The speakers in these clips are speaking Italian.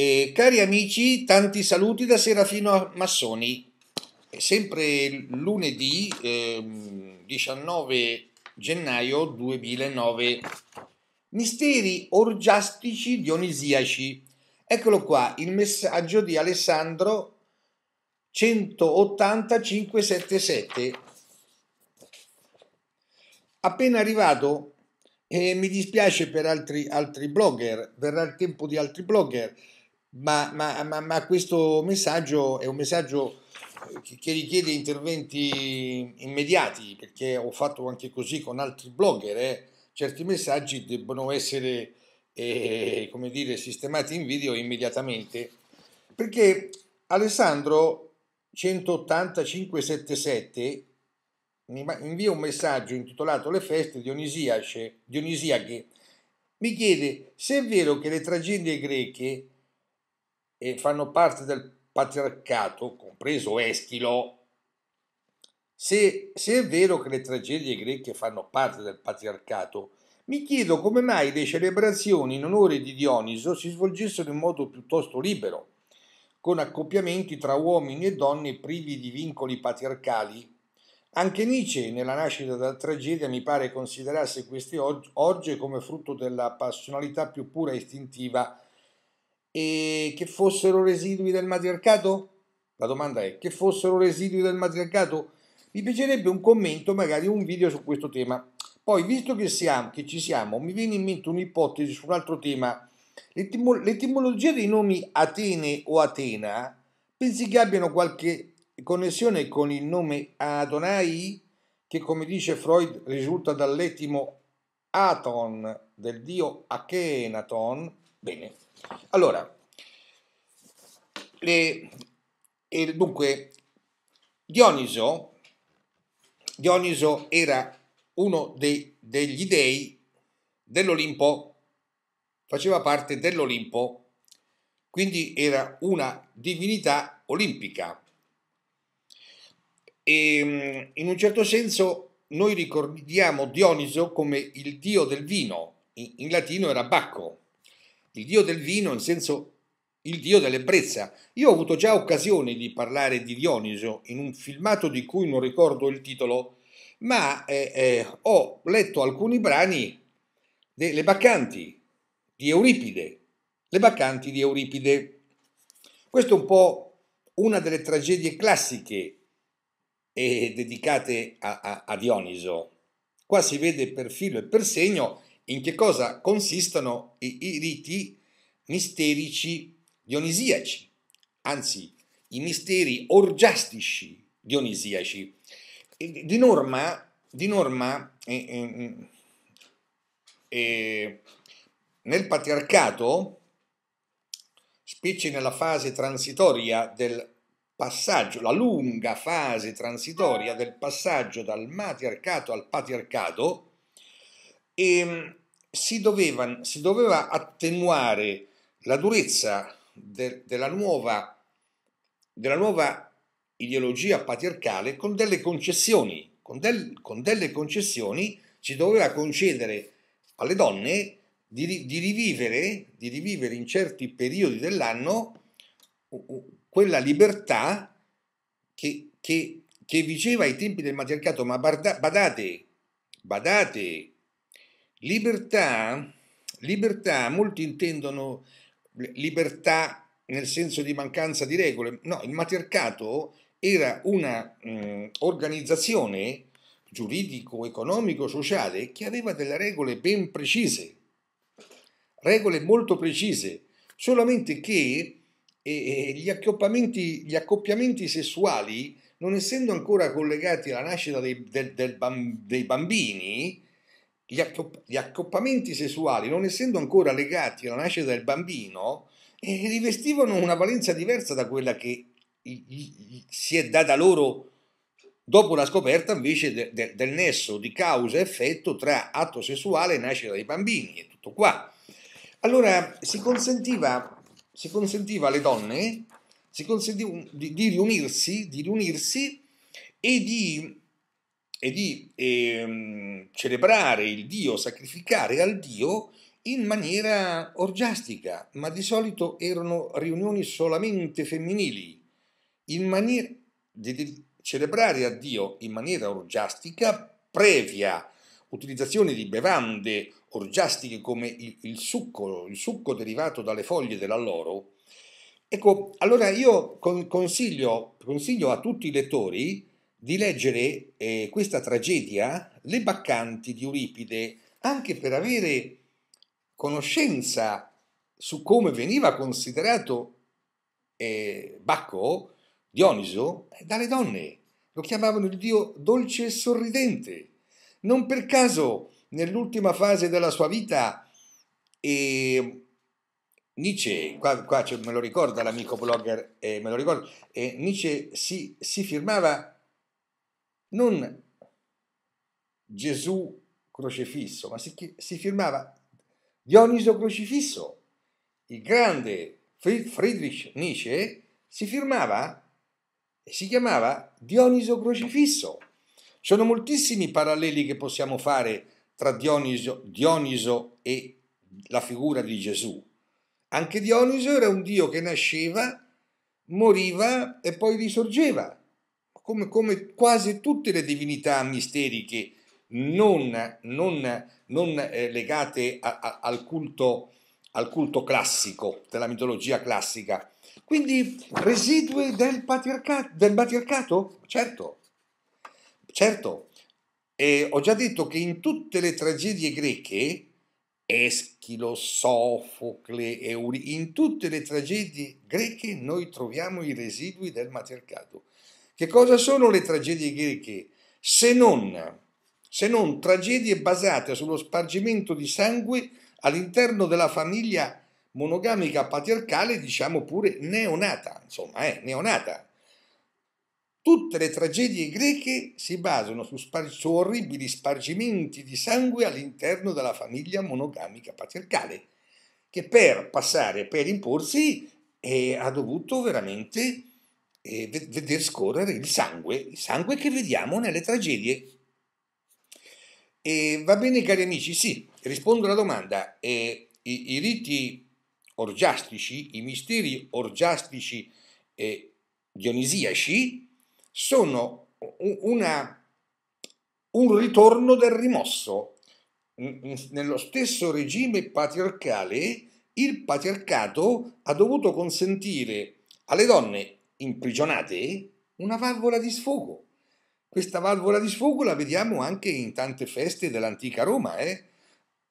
E, cari amici, tanti saluti da Serafino Massoni. È sempre lunedì eh, 19 gennaio 2009. Misteri orgiastici dionisiaci. Eccolo qua, il messaggio di Alessandro 180577. Appena arrivato, eh, mi dispiace per altri, altri blogger, verrà il tempo di altri blogger ma, ma, ma, ma questo messaggio è un messaggio che richiede interventi immediati, perché ho fatto anche così con altri blogger, eh. certi messaggi debbono essere, eh, come dire, sistemati in video immediatamente, perché Alessandro 18577 mi invia un messaggio intitolato Le feste dionisiache, dionisiache, mi chiede se è vero che le tragedie greche e fanno parte del patriarcato, compreso Eschilo, se, se, è vero che le tragedie greche fanno parte del patriarcato, mi chiedo come mai le celebrazioni in onore di Dioniso si svolgessero in modo piuttosto libero, con accoppiamenti tra uomini e donne privi di vincoli patriarcali. Anche Nietzsche, nella nascita della tragedia, mi pare considerasse queste orge come frutto della passionalità più pura e istintiva eh, che fossero residui del matriarcato? La domanda è che fossero residui del matriarcato? Mi piacerebbe un commento, magari un video su questo tema. Poi, visto che, siamo, che ci siamo, mi viene in mente un'ipotesi su un altro tema. L'etim- l'etimologia dei nomi Atene o Atena pensi che abbiano qualche connessione con il nome Adonai, che come dice Freud risulta dall'etimo Aton del dio Achenaton? Bene. Allora, le, e dunque, Dioniso, Dioniso era uno dei, degli dei dell'Olimpo, faceva parte dell'Olimpo, quindi era una divinità olimpica. E, ehm, in un certo senso noi ricordiamo Dioniso come il dio del vino, in, in latino era Bacco il dio del vino in senso il dio dell'ebbrezza. Io ho avuto già occasione di parlare di Dioniso in un filmato di cui non ricordo il titolo, ma eh, eh, ho letto alcuni brani delle Baccanti di Euripide, le Baccanti di Euripide. Questa è un po' una delle tragedie classiche eh, dedicate a, a, a Dioniso. Qua si vede per filo e per segno in che cosa consistono i, i riti misterici dionisiaci, anzi i misteri orgiastici dionisiaci. Di norma, di norma eh eh, eh, eh, nel patriarcato, specie nella fase transitoria del passaggio, la lunga fase transitoria del passaggio dal matriarcato al patriarcato, e ehm, si doveva, si doveva attenuare la durezza de, della, nuova, della nuova ideologia patriarcale con delle concessioni. Con, del, con delle concessioni si doveva concedere alle donne di, di, rivivere, di rivivere in certi periodi dell'anno quella libertà che, che, che vigeva ai tempi del matriarcato, ma badate, badate Libertà, libertà, molti intendono libertà nel senso di mancanza di regole. No, il matercato era un'organizzazione mm, giuridico, economico, sociale che aveva delle regole ben precise, regole molto precise, solamente che eh, gli, accoppiamenti, gli, accoppiamenti, sessuali, non essendo ancora collegati alla nascita dei, del, del, dei bambini, gli, accop- gli accoppamenti sessuali, non essendo ancora legati alla nascita del bambino, eh, rivestivano una valenza diversa da quella che i- i- si è data loro dopo la scoperta invece de- de- del nesso di causa-effetto e tra atto sessuale e nascita dei bambini, e tutto qua. Allora si consentiva, si consentiva alle donne si consentiva di, di, riunirsi, di riunirsi e di e di ehm, celebrare il Dio, sacrificare al Dio in maniera orgiastica, ma di solito erano riunioni solamente femminili, in maniera di, celebrare a Dio in maniera orgiastica previa utilizzazione di bevande orgiastiche come il, il succo, il succo derivato dalle foglie dell'alloro. Ecco, allora io consiglio, consiglio a tutti i lettori di leggere eh, questa tragedia, Le Baccanti di Euripide, anche per avere conoscenza su come veniva considerato eh, Bacco, Dioniso, eh, dalle donne. Lo chiamavano il dio dolce e sorridente. Non per caso, nell'ultima fase della sua vita, eh, Nietzsche, qua, qua me lo ricorda l'amico blogger, eh, me lo ricordo, eh, Nietzsche si, si firmava non Gesù crocifisso, ma si, si firmava Dioniso crocifisso. Il grande Friedrich Nietzsche si firmava e si chiamava Dioniso crocifisso. Ci sono moltissimi paralleli che possiamo fare tra Dioniso, Dioniso e la figura di Gesù. Anche Dioniso era un dio che nasceva, moriva e poi risorgeva come, come quasi tutte le divinità misteriche non, non, non eh, legate a, a, al, culto, al culto classico, della mitologia classica. Quindi residui del patriarcato, del patriarcato? Certo, certo. E ho già detto che in tutte le tragedie greche, Eschilo, Sofocle, Euri, in tutte le tragedie greche noi troviamo i residui del matriarcato. Che cosa sono le tragedie greche se non, se non tragedie basate sullo spargimento di sangue all'interno della famiglia monogamica patriarcale, diciamo pure neonata, insomma, eh, neonata. Tutte le tragedie greche si basano su, spar- su, orribili spargimenti di sangue all'interno della famiglia monogamica patriarcale, che per passare, per imporsi, eh, ha dovuto veramente eh, veder scorrere il sangue, il sangue che vediamo nelle tragedie. E va bene, cari amici, sì, rispondo alla domanda. Eh, i, i, riti orgiastici, i misteri orgiastici e dionisiaci sono una, un ritorno del rimosso. Nello stesso regime patriarcale, il patriarcato ha dovuto consentire alle donne imprigionate una valvola di sfogo. Questa valvola di sfogo la vediamo anche in tante feste dell'antica Roma, eh?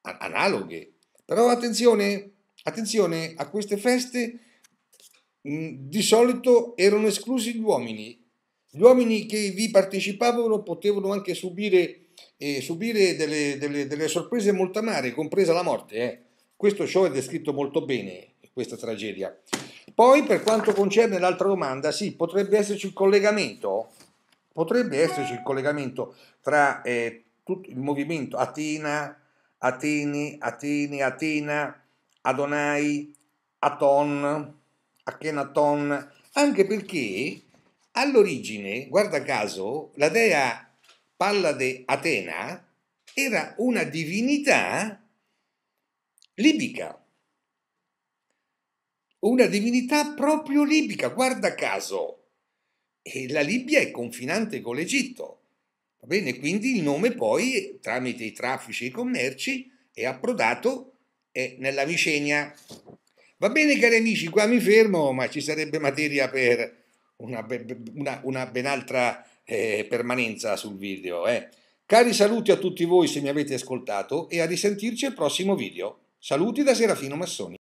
analoghe. Però attenzione, attenzione, a queste feste mm, di solito erano esclusi gli uomini. Gli uomini che vi partecipavano potevano anche subire, eh, subire delle, delle, delle, sorprese molto amare, compresa la morte. Eh? Questo ciò è descritto molto bene, questa tragedia. Poi per quanto concerne l'altra domanda, sì, potrebbe esserci il collegamento, potrebbe esserci il collegamento tra eh, tutto il movimento Atena, Ateni, Ateni, Atena, Adonai, Aton, Akhenaton, anche perché all'origine, guarda caso, la dea Pallade Atena era una divinità libica una divinità proprio libica, guarda caso. E la Libia è confinante con l'Egitto. Va bene, quindi il nome poi, tramite i traffici e i commerci, è approdato nella vicenda. Va bene, cari amici, qua mi fermo, ma ci sarebbe materia per una, una, una ben altra eh, permanenza sul video. Eh. Cari saluti a tutti voi se mi avete ascoltato e a risentirci al prossimo video. Saluti da Serafino Massoni.